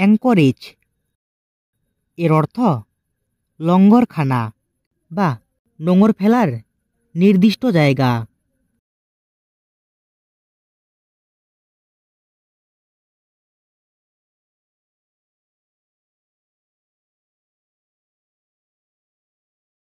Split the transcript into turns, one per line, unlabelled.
anchorage এর অর্থ লঙ্গরখানা বা নোংর ফেলার নির্দিষ্ট জায়গা